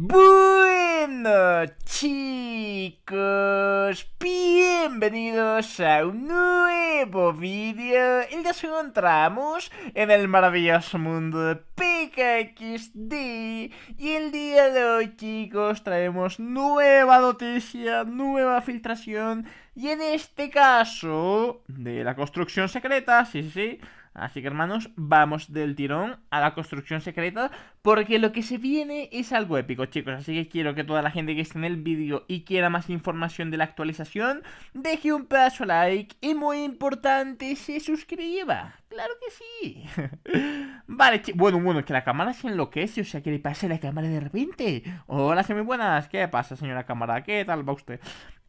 Bueno chicos, bienvenidos a un nuevo vídeo El nos encontramos en el maravilloso mundo de PKXD Y el día de hoy chicos traemos nueva noticia, nueva filtración Y en este caso, de la construcción secreta, sí, sí, sí Así que hermanos, vamos del tirón a la construcción secreta porque lo que se viene es algo épico chicos. Así que quiero que toda la gente que esté en el vídeo y quiera más información de la actualización, deje un pedazo like y muy importante, se suscriba. Claro que sí. vale, bueno, bueno, que la cámara se enloquece, o sea, que le pase la cámara de repente. Hola, muy buenas, ¿qué pasa señora cámara? ¿Qué tal va usted?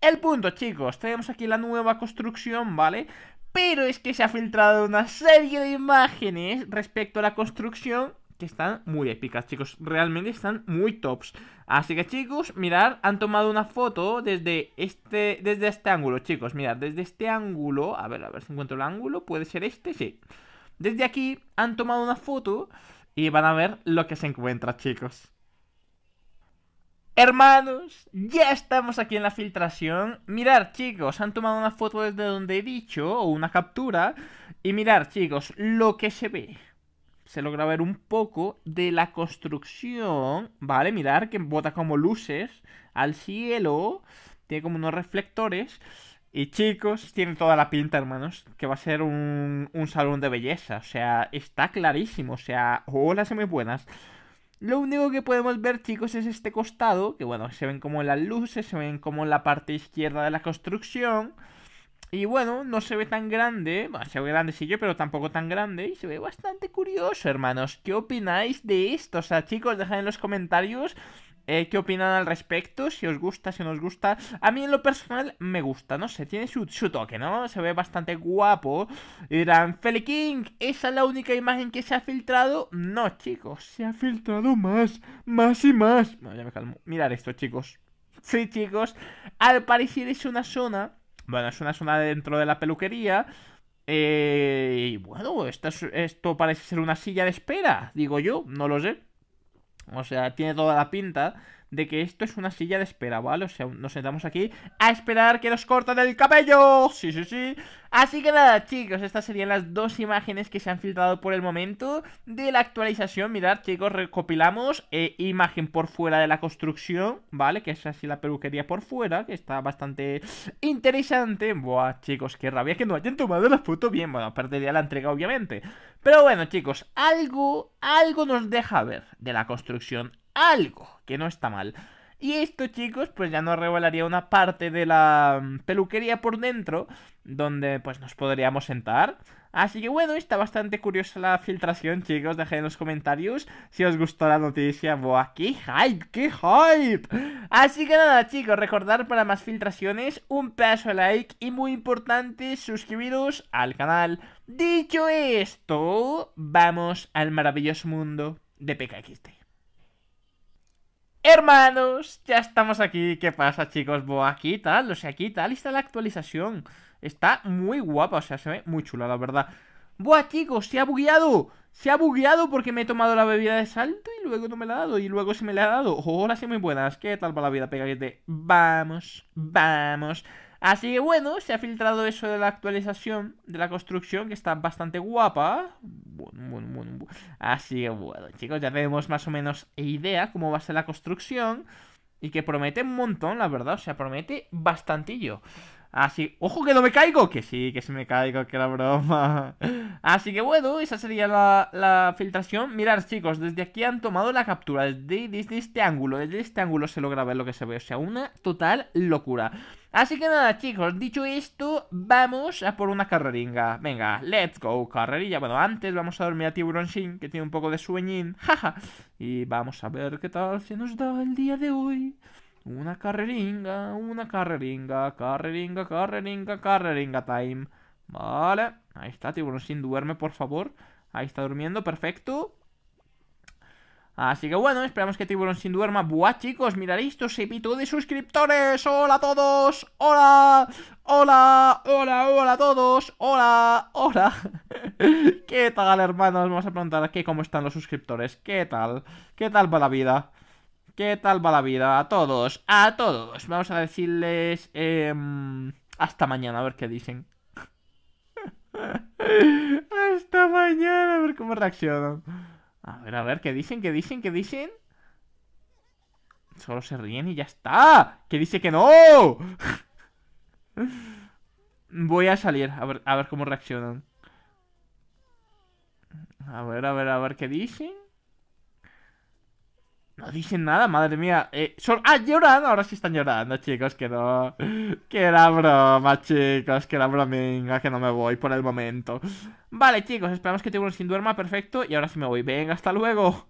El punto, chicos, tenemos aquí la nueva construcción, ¿vale? Pero es que se ha filtrado una serie de imágenes respecto a la construcción que están muy épicas, chicos. Realmente están muy tops. Así que, chicos, mirad, han tomado una foto desde este, desde este ángulo, chicos. Mirad, desde este ángulo, a ver, a ver si encuentro el ángulo, puede ser este, sí. Desde aquí han tomado una foto y van a ver lo que se encuentra, chicos. Hermanos, ya estamos aquí en la filtración. Mirar, chicos, han tomado una foto desde donde he dicho, o una captura. Y mirar, chicos, lo que se ve. Se logra ver un poco de la construcción, ¿vale? Mirar que bota como luces al cielo. Tiene como unos reflectores. Y chicos, tiene toda la pinta, hermanos, que va a ser un, salón de belleza. O sea, está clarísimo. O sea, hola, muy buenas. Lo único que podemos ver, chicos, es este costado, que bueno, se ven como las luces, se ven como la parte izquierda de la construcción. Y bueno, no se ve tan grande, bueno, se ve grande sí yo, pero tampoco tan grande. Y se ve bastante curioso, hermanos. ¿Qué opináis de esto? O sea, chicos, dejad en los comentarios eh, qué opinan al respecto, si os gusta, si no os gusta. A mí en lo personal me gusta, no sé, tiene su, toque, ¿no? Se ve bastante guapo. Y dirán, King, ¿esa es la única imagen que se ha filtrado? No, chicos, se ha filtrado más, más y más. Bueno, ya me calmo. Mirad esto, chicos. Sí, chicos, al parecer es una zona, bueno, es una zona dentro de la peluquería. Eh, y bueno, esto parece ser una silla de espera, digo yo, no lo sé. O sea, tiene toda la pinta de que esto es una silla de espera, ¿vale? O sea, nos sentamos aquí a esperar que nos corten el cabello. Sí, sí, sí. Así que nada, chicos, estas serían las dos imágenes que se han filtrado por el momento de la actualización. Mirad, chicos, recopilamos eh, imagen por fuera de la construcción, ¿vale? Que es así la peluquería por fuera, que está bastante interesante. Buah, chicos, qué rabia que no hayan tomado la foto bien. Bueno, perdería la entrega, obviamente. Pero bueno, chicos, algo, algo nos deja ver de la construcción algo, que no está mal. Y esto, chicos, pues ya nos revelaría una parte de la mm, peluquería por dentro, donde pues nos podríamos sentar. Así que bueno, está bastante curiosa la filtración, chicos. Dejad en los comentarios si os gustó la noticia. Buah, qué hype, qué hype. Así que nada, chicos, recordar para más filtraciones un paso de like y muy importante, suscribiros al canal. Dicho esto, vamos al maravilloso mundo de PKXT. Hermanos, ya estamos aquí. ¿Qué pasa, chicos? Boa, aquí tal, o sea, aquí tal. Está la actualización. Está muy guapa, o sea, se ve muy chula, la verdad. Buah, chicos, se ha bugueado. Se ha bugueado porque me he tomado la bebida de salto y luego no me la ha dado. Y luego se me la ha dado. Hola, sí, muy buenas. ¿Qué tal va la vida, pegadete? Vamos, vamos. Así que bueno, se ha filtrado eso de la actualización de la construcción, que está bastante guapa. Así que bueno, chicos, ya tenemos más o menos idea cómo va a ser la construcción. Y que promete un montón, la verdad, o sea, promete bastantillo. Así, ojo que no me caigo, que sí, que se me caigo, que la broma. Así que bueno, esa sería la, filtración. Mirad chicos, desde aquí han tomado la captura, desde este ángulo, desde este ángulo se logra ver lo que se ve, o sea, una total locura. Así que nada, chicos, dicho esto, vamos a por una carreringa. Venga, let's go, carrerilla. Bueno, antes vamos a dormir a Tiburón Shin, que tiene un poco de sueñín. Jaja. y vamos a ver qué tal se nos da el día de hoy. Una carreringa, una carreringa, carreringa, carreringa, carreringa time. Vale, ahí está, Tiburón Shin, duerme, por favor. Ahí está durmiendo, perfecto. Así que bueno, esperamos que Tiburón sin duerma. Buah, chicos, mirad esto, se pitó de suscriptores. Hola a todos. Hola. Hola, hola, hola a todos. Hola, hola. ¿Qué tal, hermanos? Vamos a preguntar aquí cómo están los suscriptores. ¿Qué tal? ¿Qué tal va la vida? ¿Qué tal va la vida? A todos, a todos. Vamos a decirles em, hasta mañana, a ver qué dicen. hasta mañana, a ver cómo reaccionan. A ver, a ver, ¿qué dicen? ¿Qué dicen? ¿Qué dicen? Solo se ríen y ya está. ¿Qué dice que no? Voy a salir, a ver, a ver cómo reaccionan. A ver, a ver, a ver qué dicen dicen nada, madre mía. Eh, son... Ah, llorando ahora sí están llorando, chicos, que no... Que era broma, chicos, que era venga que no me voy por el momento. Vale, chicos, esperamos que Tiburón sin duerma, perfecto, y ahora sí me voy. Venga, hasta luego.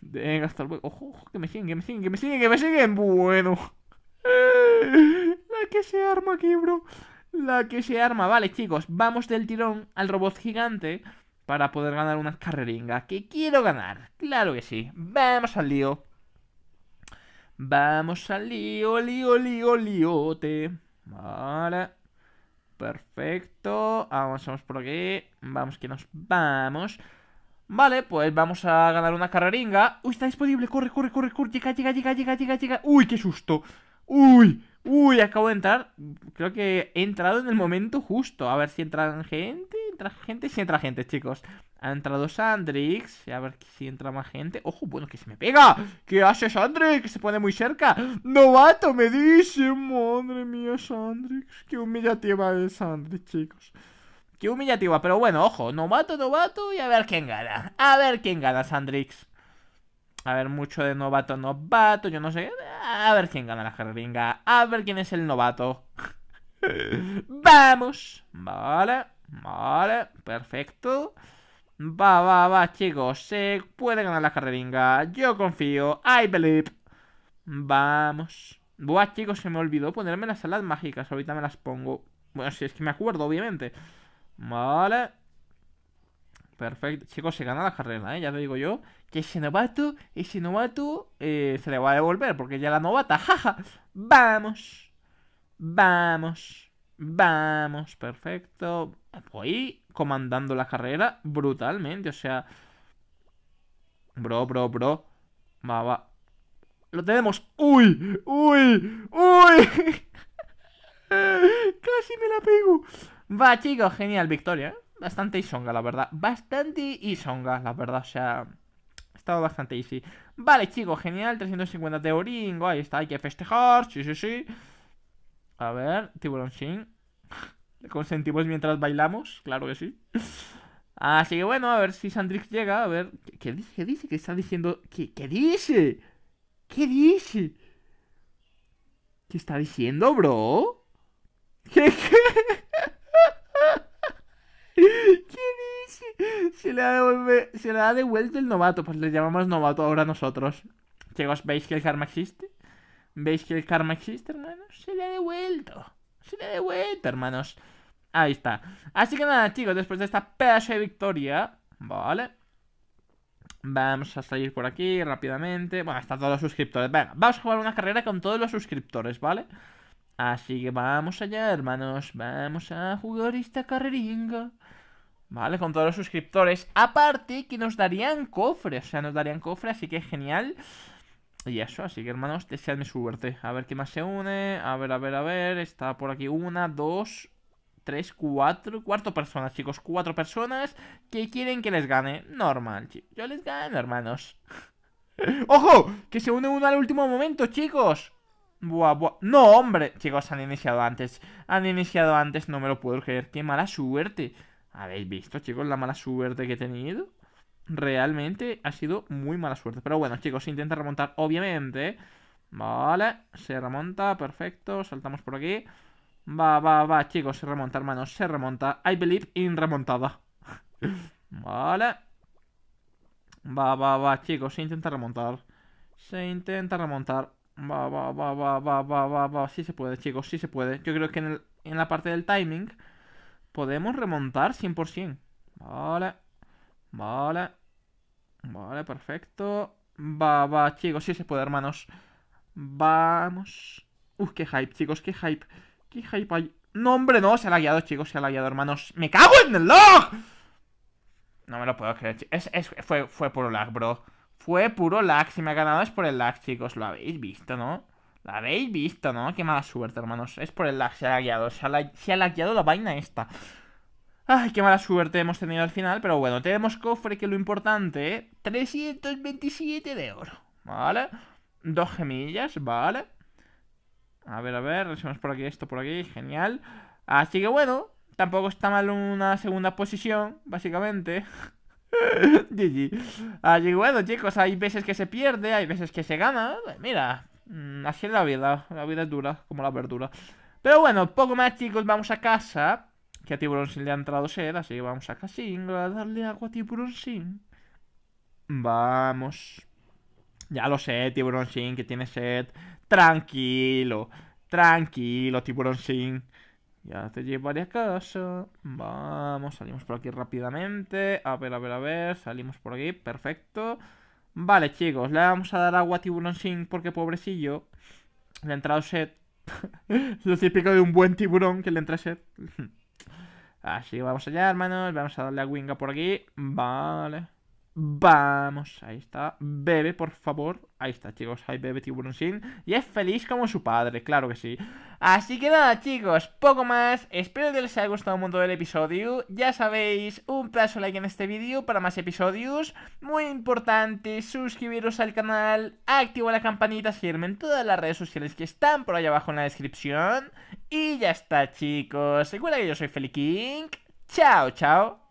Venga, hasta luego. que me siguen, que me siguen, que me siguen, que me siguen. Bueno. La que se arma aquí, bro. La que se arma. Vale, chicos, vamos del tirón al robot gigante para poder ganar una carreringa. Que quiero ganar. Claro que sí. Vamos al lío. Vamos al lío, lío, lío, Vale. Perfecto. Vamos, vamos por aquí. Vamos, que nos vamos. Vale, pues vamos a ganar una carreringa. Uy, está disponible. Corre, corre, corre, corre. Llega, llega, llega, llega, llega, llega. Uy, qué susto. Uy, uy, acabo de entrar. Creo que he entrado en el momento justo. A ver si entra gente. Entra gente, si entra gente, chicos. Ha entrado Sandrix. A ver si entra más gente. ¡Ojo! Bueno, que se me pega. ¿Qué hace Sandrix? se pone muy cerca. ¡Novato! Me dice. Madre mía, Sandrix. Qué humillativa es Sandrix, chicos. Qué humillativa. Pero bueno, ojo. Novato, novato. Y a ver quién gana. A ver quién gana, Sandrix. A ver, mucho de novato, novato. Yo no sé. A ver quién gana la jeringa A ver quién es el novato. Vamos. Vale. Vale. Perfecto. Va, va, va, chicos. Se puede ganar la carreringa. Yo confío. I believe. Vamos. Buah, chicos, se me olvidó ponerme las alas mágicas. Ahorita me las pongo. Bueno, si es que me acuerdo, obviamente. Vale. Perfecto. Chicos, se gana la carrera, ¿eh? Ya lo digo yo. Que ese novato, ese novato, eh, se le va a devolver. Porque ya la novata, jaja. Vamos. Vamos. Vamos. Perfecto. Voy comandando la carrera brutalmente. O sea, bro, bro, bro. Va, va. Lo tenemos. ¡Uy! ¡Uy! ¡Uy! Casi me la pego. Va, chicos, genial, victoria. Bastante Isonga, la verdad. Bastante Isonga, la verdad. O sea, ha estado bastante easy. Vale, chicos, genial. 350 de oringo. Ahí está, hay que festejar. Sí, sí, sí. A ver, tiburón shin consentimos mientras bailamos, claro que sí. Así que bueno, a ver si Sandrix llega, a ver. ¿Qué, dice? ¿Qué dice? ¿Qué está diciendo? ¿Qué, dice? ¿Qué dice? ¿Qué está diciendo, bro? ¿Qué, qué? dice? Se le, ha devuelto el novato, pues le llamamos novato ahora nosotros. Chicos, ¿veis que el karma existe? ¿Veis que el karma existe, hermano. Se le ha devuelto. Sería de vuelta, hermanos. Ahí está. Así que nada, chicos, después de esta pedazo de victoria, ¿vale? Vamos a salir por aquí rápidamente. Bueno, están todos los suscriptores. Venga, vamos a jugar una carrera con todos los suscriptores, ¿vale? Así que vamos allá, hermanos. Vamos a jugar esta carreringa. Vale, con todos los suscriptores. Aparte que nos darían cofres O sea, nos darían cofres así que genial. Y eso, así que hermanos, deseadme suerte. A ver qué más se une. A ver, a ver, a ver. Está por aquí una, dos, tres, cuatro. cuarto personas, chicos. Cuatro personas que quieren que les gane. Normal, chicos. Yo les gano, hermanos. ¡Ojo! Que se une uno al último momento, chicos. Buah, buah. No, hombre. Chicos, han iniciado antes. Han iniciado antes, no me lo puedo creer. Qué mala suerte. ¿Habéis visto, chicos, la mala suerte que he tenido? realmente ha sido muy mala suerte. Pero bueno, chicos, se intenta remontar, obviamente. Vale, se remonta, perfecto. Saltamos por aquí. Va, va, va, chicos, se remonta, hermanos, se remonta. I believe in remontada. vale. Va, va, va, chicos, se intenta remontar. Se intenta remontar. Va, va, va, va, va, va, va, va. Sí se puede, chicos, sí se puede. Yo creo que en, en la parte del timing podemos remontar 100%. Vale. Vale. Vale, perfecto. Va, va, chicos, sí se puede, hermanos. Vamos. Uf, qué hype, chicos, qué hype. Qué hype hay. No, hombre, no, se ha lagueado, chicos, se ha lagueado, hermanos. ¡Me cago en el log! No me lo puedo creer, es, fue, fue puro lag, bro. Fue puro lag. Si me ha ganado es por el lag, chicos. Lo habéis visto, ¿no? Lo habéis visto, ¿no? Qué mala suerte, hermanos. Es por el lag, se ha guiado Se ha, la... se la vaina esta. Ay, qué mala suerte hemos tenido al final, pero bueno, tenemos cofre que lo importante, ¿eh? 327 de oro, ¿vale? Dos gemillas, ¿vale? A ver, a ver, hacemos por aquí esto, por aquí, genial. Así que bueno, tampoco está mal una segunda posición, básicamente. GG. Así que bueno, chicos, hay veces que se pierde, hay veces que se gana. Mira, mm, así es la vida, la vida es dura, como la verdura. Pero bueno, poco más, chicos, vamos a casa que a Tiburón Sin le ha entrado sed, así que vamos a Casín a darle agua a Tiburón Sin. Vamos. Ya lo sé, Tiburón Sin, que tiene sed. Tranquilo, tranquilo, Tiburón Sin. Ya te llevaré a casa. Vamos, salimos por aquí rápidamente. A ver, a ver, a ver. Salimos por aquí, perfecto. Vale, chicos, le vamos a dar agua a Tiburón Sin porque pobrecillo. Le ha entrado sed. lo típico de un buen tiburón que le entra sed. Así que vamos allá, hermanos. Vamos a darle a Winga por aquí. Vale. Vamos, ahí está. Bebe, por favor. Ahí está, chicos. Hay bebe tiburón sin. Y es feliz como su padre, claro que sí. Así que nada, chicos. Poco más. Espero que les haya gustado un montón el episodio. Ya sabéis, un plazo like en este vídeo para más episodios. Muy importante, suscribiros al canal. Activa la campanita, seguirme en todas las redes sociales que están por ahí abajo en la descripción. Y ya está, chicos. Recuerda que yo soy King. Chao, chao.